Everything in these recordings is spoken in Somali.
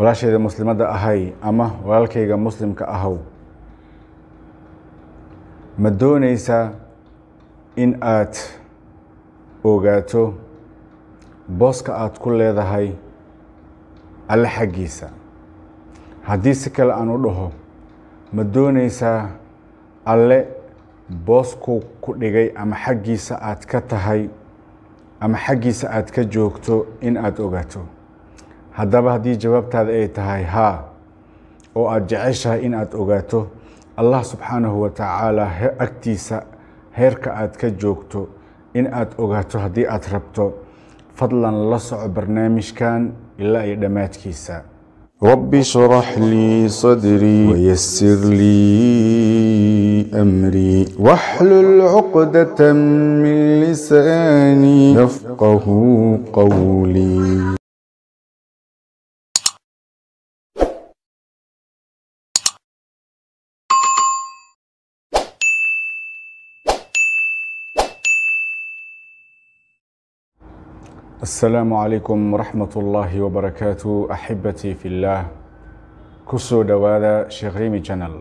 walaashayda muslimadda ahay ama walaalkayga muslimka ahow ma doonaysaa in aad ogaato booska aad ku leedahay alle xaggiisa haddii si kale aan u dhaho ma doonaysaa alle boosku ku dhigay ama xaggiisa aad ka tahay ama xaggiisa aad ka joogto in aad ogaato haddaba haddii jawaabtaada ay tahay haa oo aada jeceshahay in aad ogaato allah subxaanahu wa agtiisa heerka aad ka joogto in aad ogaato haddii aad rabto fadlan la soco barnaamijkan ilaa iyo dhammaadkiisa rabbi shrax lii sadrii wayasir lii amrii waxlul cuqdata min lisaanii yafqahu qowlii assalaamu calaykum waraxmat ullaahi wabarakaatu axibatii fillaah ku soo dhowaada sheekh rimi janal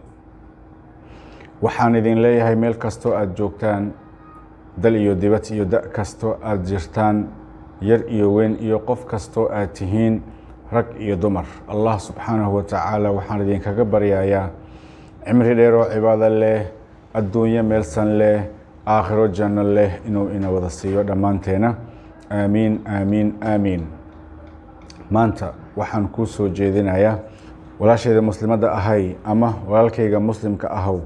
waxaan idin leeyahay meel kastoo aada joogtaan dal iyo dibad iyo da' kastoo aada jirtaan yar iyo weyn iyo qof kastoo aad tihiin rag iyo dumar allah subxaanahu wa tacaala waxaan idinkaga baryayaa cimri dheeroo cibaado leh adduunyo meelsan leh aakhiro janno leh inuu ina wada siiyo dhammaanteena aamiin aamiin aamiin maanta waxaan kuu soo jeedinayaa walaashayda muslimadda ahay ama walaalkayga muslimka ahow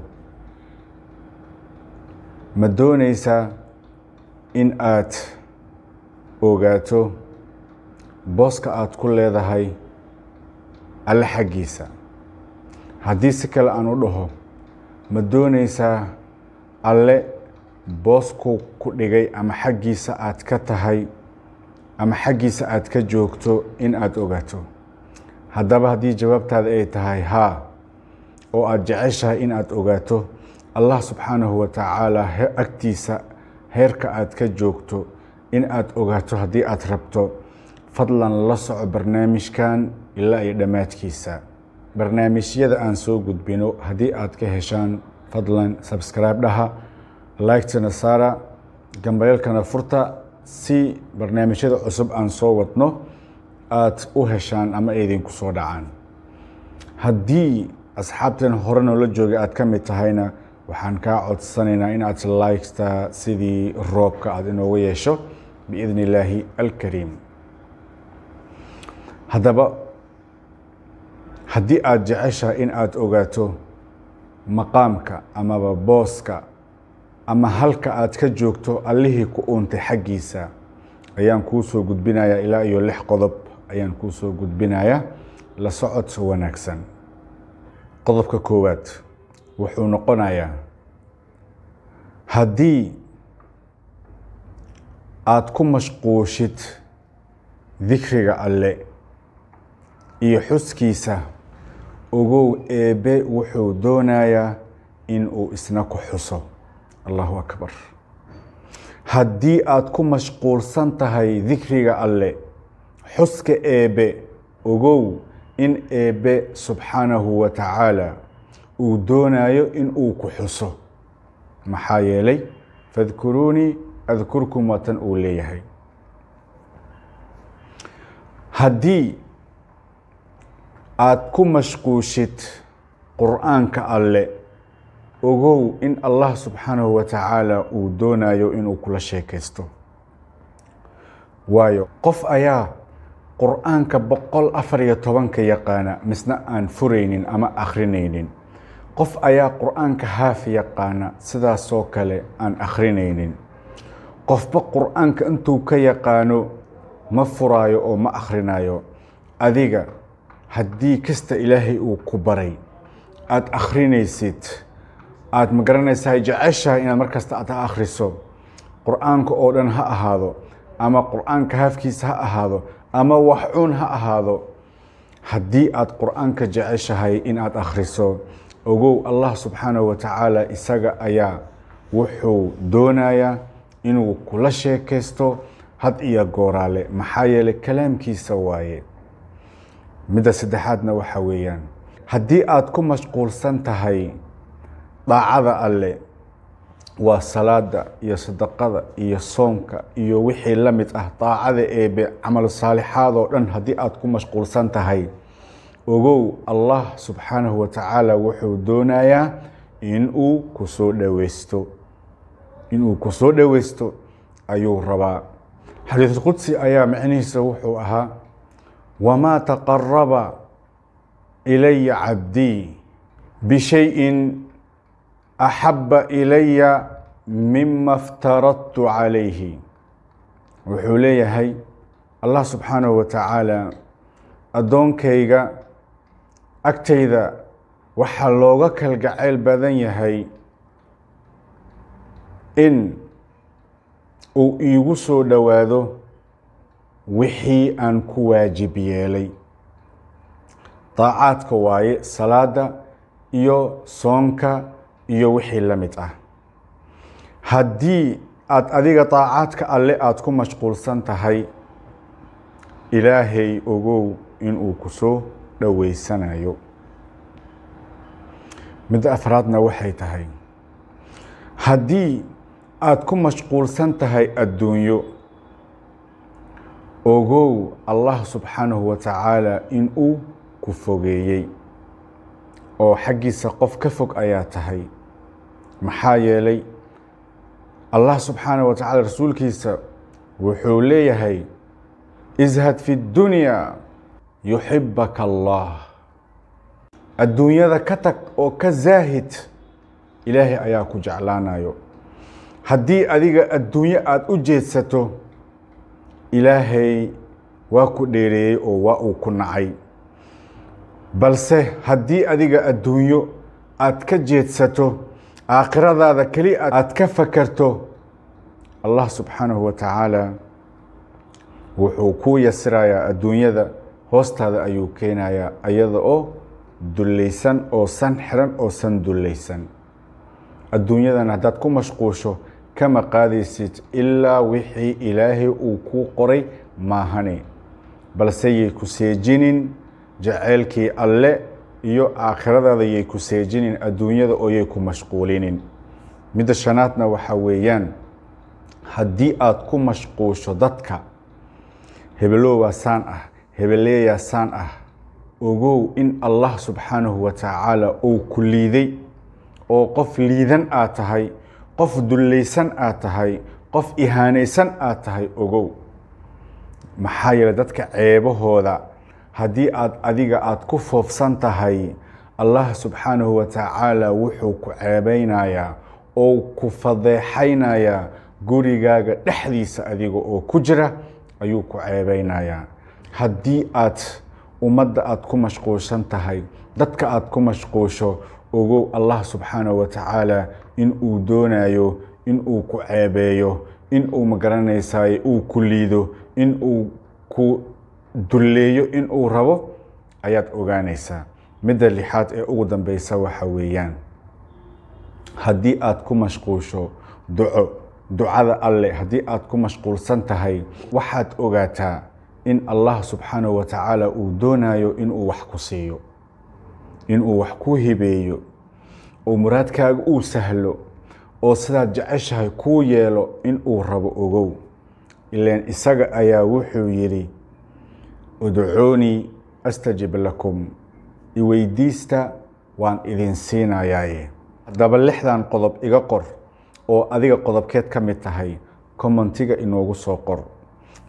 ma doonaysaa in aad ogaato booska aad ku leedahay alle xaggiisa haddii si kale aan u dhaho ma doonaysaa alle booskuu ku dhigay ama xaggiisa aad ka tahay ama xaggiisa aad ka joogto in aada ogaato haddaba haddii jawaabtaada ay tahay haa oo aada jeceshahay in aada ogaato allah subxaanahu wa agtiisa heerka aad ka joogto in aad ogaato haddii aada rabto fadlan la soco barnaamijkan ilaa iyo dhammaadkiisa barnaamijyada aan soo gudbino haddii aad ka heshaan fadlan sabskribe dhaha liketana saara gambareelkana furta si barnaamijyada cusub aan soo wadno aada u heshaan ama aydinku soo dhacaan haddii asxaabtan hore noola jooga aad ka mid tahayna waxaan kaa codsanaynaa in aad sidii roobka aada inoogu yeesho biidni illaahi alkariim haddaba haddii aada jeceshaha in aada ogaato maqaamka amaba booska ama halka aad ka joogto allihii ku uuntay xaggiisa ayaan kuu soo gudbinayaa ilaa iyo lix qodob ayaan kuu soo gudbinayaa la socod wanaagsan qodobka koowaad wuxuu noqonayaa haddii aad ku mashquushid dikriga alle iyo xuskiisa ogow eebbe wuxuu doonayaa in uu isna ku xuso allahu akbar haddii aad ku mashquulsan tahay dikriga alle xuska eebbe ogow in eebbe subxaanahu wa tacaala uu doonayo in uu ku xuso maxaa yeelay fadkuruunii adkurkum waa tan uu leeyahay haddii aad ku mashquushid qur-aanka alle ogow in allah subxaanahu wa tacaala uu doonayo inuu kula sheekaysto waayo qof ayaa qur-aanka boqol afar iyo tobanka yaqaana misna aan furaynin ama akhrinaynin qof ayaa qur-aanka haaf yaqaana sidaasoo kale aan akhrinaynin qofba qur-aanka intuu ka yaqaano ma furaayo oo ma akhrinaayo adiga haddii kasta ilaahay uu ku baray aada akhrinaysid aad ma garanaysaa jeceshahay inaad markasta kasta akhriso qur-aanka oo dhan ha ahaado ama qur-aanka hafkiisa ha ahaado ama wax cun ha ahaado haddii aad qur-aanka jeceshahay inaad akhriso ogow allah subxaanahu watacaala isaga ayaa wuxuu doonayaa inuu kula sheekaysto had iyo gooraale maxaa yeele kalaamkiisa waaye midda saddexaadna waxaa weeyaan haddii aad ku mashquulsan tahay daacada alle waa salaada iyo sadaqada iyo soomka iyo wixii la mid ah daacada eebe camal saalixaad oo dhan haddii aada ku mashquulsan tahay ogow allah subxaanahu watacaala wuxuu doonayaa inuu kusoo dhaweysto inuu kusoo dhaweysto ayuu rabaa qudsi ayaa micnihiisa wuxuu ahaa wamaa taqaraba ilaya cabdii bishayin axabba ilaya mima aftaradtu calayhi wuxuu leeyahay allah subxaanahu wa addoonkayga agtayda waxaa looga kalgacayl badan yahay in uu iigu soo dhowaado wixii aan ku waajib yeelay daacaadka waaye salaadda iyo soonka iyo wixii la mid ah haddii aada adiga daacaadka alle aada ku mashquulsan tahay ilaahay ogow inuu ku soo dhoweysanayo midda afraadna waxay tahay haddii aada ku mashquulsan tahay adduunyo ogow allah subxaanahu wa tacaala inuu ku fogeeyey oo xaggiisa qof ka fog ayaa tahay maxaa yeelay allah subxaanah wa tacaala rasuulkiisa wuxuu leeyahay izhad fi ddunyaa yuxibaka allah adduunyada ka tag oo ka zaahid ilaahay ayaa ku jeclaanayo haddii adiga adduunyo aada u jeedsato ilaahay waa ku dheereeyey oo waa uu ku nacay balse haddii adiga adduunyo aada ka jeedsato aakhiradaada keli aada ka fakarto allah subxaanahu wa tacaalaa wuxuu kuu yasirayaa adduunyada hoostaada ayuu keenayaa iyada oo dullaysan oo san xiran oo san dullaysan adduunyadan haddaad ku mashquusho kama qaadaysid ilaa wixii ilaahay uu kuu qoray maahane balse yay ku seejinin jaceylkii alle iyo aakhiradaada yay ku seejinin adduunyada oo yay ku mashquulinin midda shanaadna waxaa weeyaan haddii aad ku mashquusho dadka hebelowaa saan ah hebeleeyaa saan ah ogow in allah subxaanahu wa tacaala uu ku liiday oo qof liidan aad tahay qof dullaysan aad tahay qof ihaanaysan aad tahay ogow maxaa yeele dadka ceebahooda haddii aad adiga aad ku foofsan tahay allah subxaanahu watacaala wuxuu ku ceebaynayaa oo ku fadeexaynayaa gurigaaga dhexdiisa adiga oo ku jira ayuu ku ceebaynayaa haddii aad ummadda aad ku mashquulsan tahay dadka aad ku mashquusho ogow allah subxaanahu in uu doonayo in uu ku ceebeeyo inuu magaranaysaay uu ku liido inuu ku dulleeyo in uu rabo ayaad ogaanaysaa midda lixaad ee ugu dambeysa waxa weeyaan haddii aad ku mashquusho duco ducada alleh haddii aad ku mashquulsan tahay waxaad ogaataa in allah subxaanahu wa tacaala uu doonayo inuu wax ku siiyo inuu wax ku hibeeyo oo muraadkaaga uu sahlo oo sidaad jeceshahay kuu yeelo inuu rabo ogow ilaan isaga ayaa wuxuu yidhi udcuunii astajib lakum iweydiista waan idin siinayaaye haddaba lixdan qodob iga qor oo adiga qodobkeed ka mid tahay commontiga inoogu soo qor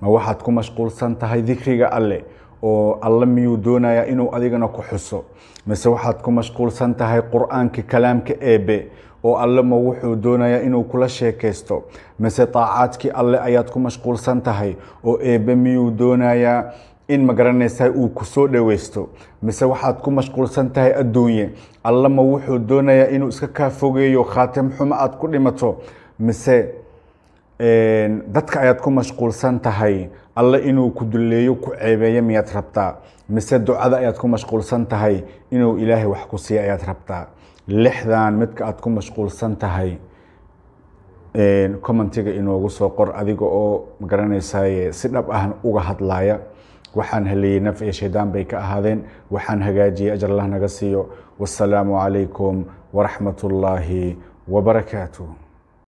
ma waxaad ku mashquulsan tahay dikriga alle oo alle miyuu doonayaa inuu adigana ku xuso mise waxaad ku mashquulsan tahay qur-aanka kalaamka eebe oo alle ma wuxuu doonayaa inuu kula sheekaysto mise daacaadkii alle ayaad ku mashquulsan tahay oo eebe miyuu doonayaa in ma garanaysaa uu ku soo dhawaysto mise waxaad ku mashquulsan tahay adduunye allama wuxuu doonayaa inuu iska kaa fogeeyo khaatim xumo aad ku dhimato mise dadka ayaad ku mashquulsan tahay alla inuu ku duleeyo ku ceebeeyo miyaad rabtaa mise ducada ayaad ku mashquulsan tahay inuu ilaahay wax ku siiya ayaad rabtaa lixdan midka aad ku mashquulsan tahay commentiga inoogu soo qor adiga oo ma garanaysaye si dhab ah uga hadlaaya waxaan heliyey naf iyo shaydaan bay ka ahaadeen waxaan hagaajiyey ajarlah naga siiyo wasalaamu calaykum waraxmat ullaahi wabarakaatu